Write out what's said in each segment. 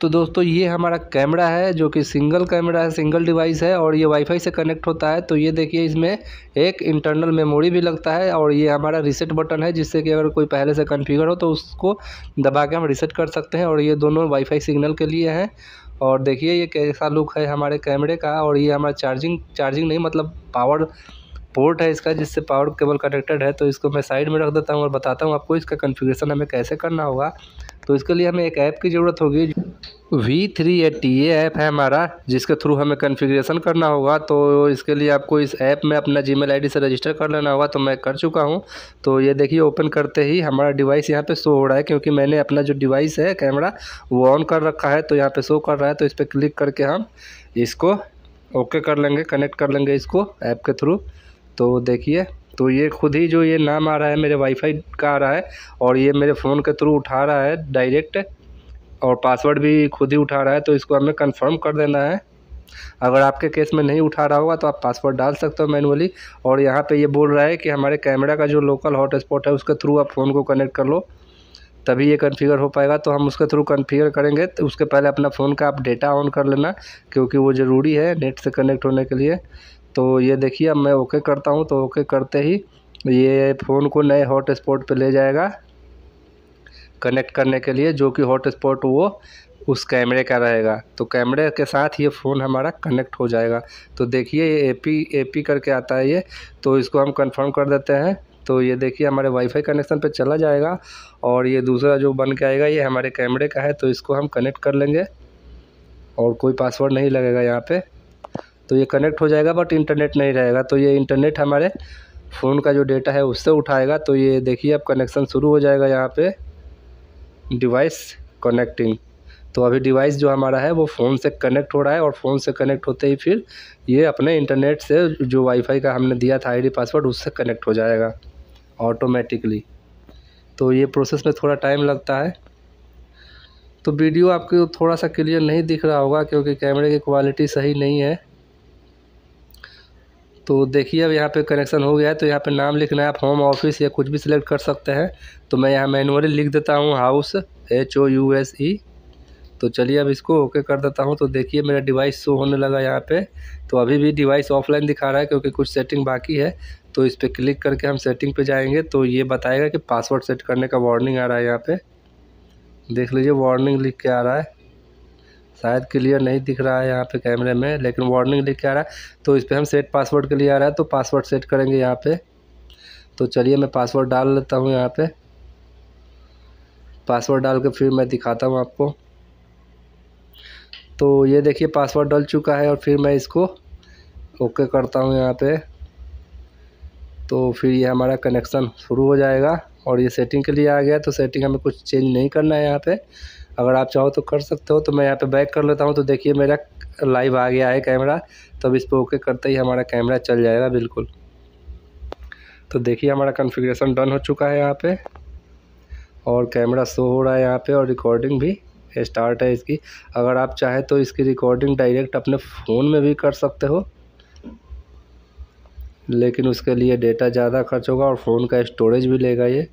तो दोस्तों ये हमारा कैमरा है जो कि सिंगल कैमरा है सिंगल डिवाइस है और ये वाईफाई से कनेक्ट होता है तो ये देखिए इसमें एक इंटरनल मेमोरी भी लगता है और ये हमारा रिसेट बटन है जिससे कि अगर कोई पहले से कन्फिगर हो तो उसको दबा के हम रिसेट कर सकते हैं और ये दोनों वाईफाई सिग्नल के लिए हैं और देखिए ये कैसा लुक है हमारे कैमरे का और ये हमारा चार्जिंग चार्जिंग नहीं मतलब पावर पोर्ट है इसका जिससे पावर केबल कनेक्टेड है तो इसको मैं साइड में रख देता हूँ और बताता हूँ आपको इसका कॉन्फ़िगरेशन हमें कैसे करना होगा तो इसके लिए हमें एक ऐप की ज़रूरत होगी वी थ्री एटी ये ए ऐप है हमारा जिसके थ्रू हमें कन्फिग्रेशन करना होगा तो इसके लिए आपको इस ऐप में अपना जीमेल आईडी से रजिस्टर कर लेना होगा तो मैं कर चुका हूँ तो ये देखिए ओपन करते ही हमारा डिवाइस यहाँ पे शो हो रहा है क्योंकि मैंने अपना जो डिवाइस है कैमरा वो ऑन कर रखा है तो यहाँ पे शो कर रहा है तो इस पर क्लिक करके हम इसको ओके कर लेंगे कनेक्ट कर लेंगे इसको ऐप के थ्रू तो देखिए तो ये खुद ही जो ये नाम आ रहा है मेरे वाईफाई का आ रहा है और ये मेरे फ़ोन के थ्रू उठा रहा है डायरेक्ट और पासवर्ड भी खुद ही उठा रहा है तो इसको हमें कंफर्म कर देना है अगर आपके केस में नहीं उठा रहा होगा तो आप पासवर्ड डाल सकते हो मैनुअली और यहाँ पे ये बोल रहा है कि हमारे कैमरा का जो लोकल हॉटस्पॉट है उसके थ्रू आप फ़ोन को कनेक्ट कर लो तभी ये कन्फिगर हो पाएगा तो हम उसके थ्रू कन्फिगर करेंगे तो उसके पहले अपना फ़ोन का आप डेटा ऑन कर लेना क्योंकि वो ज़रूरी है नेट से कनेक्ट होने के लिए तो ये देखिए अब मैं ओके करता हूँ तो ओके करते ही ये फ़ोन को नए हॉट स्पॉट पर ले जाएगा कनेक्ट करने के लिए जो कि हॉट स्पॉट वो उस कैमरे का रहेगा तो कैमरे के साथ ये फ़ोन हमारा कनेक्ट हो जाएगा तो देखिए ये ए पी ए पी करके आता है ये तो इसको हम कंफर्म कर देते हैं तो ये देखिए हमारे वाईफाई कनेक्शन पे चला जाएगा और ये दूसरा जो बन के आएगा ये हमारे कैमरे का है तो इसको हम कनेक्ट कर लेंगे और कोई पासवर्ड नहीं लगेगा यहाँ पर तो ये कनेक्ट हो जाएगा बट इंटरनेट नहीं रहेगा तो ये इंटरनेट हमारे फ़ोन का जो डेटा है उससे उठाएगा तो ये देखिए अब कनेक्शन शुरू हो जाएगा यहाँ पर डिवाइस कनेक्टिंग तो अभी डिवाइस जो हमारा है वो फ़ोन से कनेक्ट हो रहा है और फ़ोन से कनेक्ट होते ही फिर ये अपने इंटरनेट से जो वाईफाई का हमने दिया था आईडी पासवर्ड उससे कनेक्ट हो जाएगा ऑटोमेटिकली तो ये प्रोसेस में थोड़ा टाइम लगता है तो वीडियो आपको थोड़ा सा क्लियर नहीं दिख रहा होगा क्योंकि कैमरे की क्वालिटी सही नहीं है तो देखिए अब यहाँ पे कनेक्शन हो गया है तो यहाँ पे नाम लिखना है आप होम ऑफिस या कुछ भी सिलेक्ट कर सकते हैं तो मैं यहाँ मैनुअली लिख देता हूँ house H O U S E तो चलिए अब इसको ओके कर देता हूँ तो देखिए मेरा डिवाइस शो होने लगा यहाँ पे तो अभी भी डिवाइस ऑफलाइन दिखा रहा है क्योंकि कुछ सेटिंग बाकी है तो इस पर क्लिक करके हम सेटिंग पर जाएंगे तो ये बताएगा कि पासवर्ड सेट करने का वार्निंग आ रहा है यहाँ पर देख लीजिए वार्निंग लिख के आ रहा है शायद क्लियर नहीं दिख रहा है यहाँ पे कैमरे में लेकिन वार्निंग लिख के आ रहा है तो इस पर हम सेट पासवर्ड के लिए आ रहा है तो पासवर्ड सेट करेंगे यहाँ पे तो चलिए मैं पासवर्ड डाल लेता हूँ यहाँ पे पासवर्ड डाल के फिर मैं दिखाता हूँ आपको तो ये देखिए पासवर्ड डल चुका है और फिर मैं इसको ओके करता हूँ यहाँ पर तो फिर ये हमारा कनेक्शन शुरू हो जाएगा और ये सेटिंग के लिए आ गया तो सेटिंग हमें कुछ चेंज नहीं करना है यहाँ पर अगर आप चाहो तो कर सकते हो तो मैं यहाँ पे बैक कर लेता हूँ तो देखिए मेरा लाइव आ गया है कैमरा तो अब इस पर ओके करते ही हमारा कैमरा चल जाएगा बिल्कुल तो देखिए हमारा कन्फिग्रेशन डन हो चुका है यहाँ पे और कैमरा शो हो रहा है यहाँ पे और रिकॉर्डिंग भी स्टार्ट है इसकी अगर आप चाहें तो इसकी रिकॉर्डिंग डायरेक्ट अपने फ़ोन में भी कर सकते हो लेकिन उसके लिए डेटा ज़्यादा खर्च होगा और फ़ोन का स्टोरेज भी लेगा ये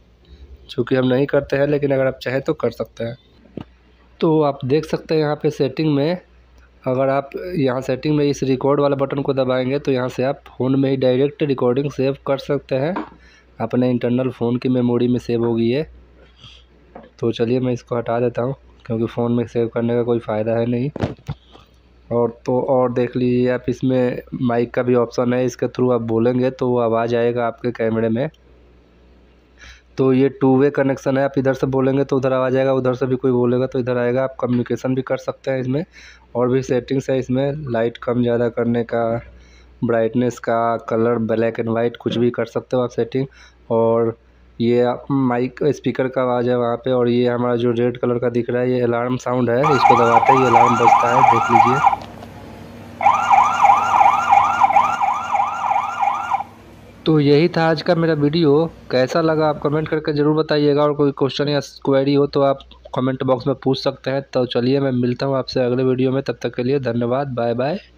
चूँकि हम नहीं करते हैं लेकिन अगर आप चाहें तो कर सकते हैं तो आप देख सकते हैं यहाँ पे सेटिंग में अगर आप यहाँ सेटिंग में इस रिकॉर्ड वाला बटन को दबाएंगे तो यहाँ से आप फ़ोन में ही डायरेक्ट रिकॉर्डिंग सेव कर सकते हैं अपने इंटरनल फ़ोन की मेमोरी में सेव होगी ये तो चलिए मैं इसको हटा देता हूँ क्योंकि फ़ोन में सेव करने का कोई फ़ायदा है नहीं और तो और देख लीजिए आप इसमें माइक का भी ऑप्शन है इसके थ्रू आप बोलेंगे तो वो आवाज़ आएगा आपके कैमरे में तो ये टू वे कनेक्शन है आप इधर से बोलेंगे तो उधर आ जाएगा उधर से भी कोई बोलेगा तो इधर आएगा आप कम्युनिकेशन भी कर सकते हैं इसमें और भी सेटिंग्स है इसमें लाइट कम ज़्यादा करने का ब्राइटनेस का कलर ब्लैक एंड वाइट कुछ भी कर सकते हो आप सेटिंग और ये माइक स्पीकर का आवाज़ है वहाँ पे और ये हमारा जो रेड कलर का दिख रहा है ये अलार्म साउंड है इसको दबाते ही अलार्म बजता है देख लीजिए तो यही था आज का मेरा वीडियो कैसा लगा आप कमेंट करके ज़रूर बताइएगा और कोई क्वेश्चन या क्वेरी हो तो आप कमेंट बॉक्स में पूछ सकते हैं तो चलिए मैं मिलता हूँ आपसे अगले वीडियो में तब तक के लिए धन्यवाद बाय बाय